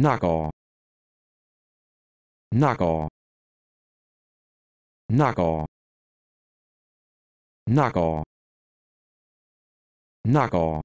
knuckle knuckle knuckle knuckle knuckle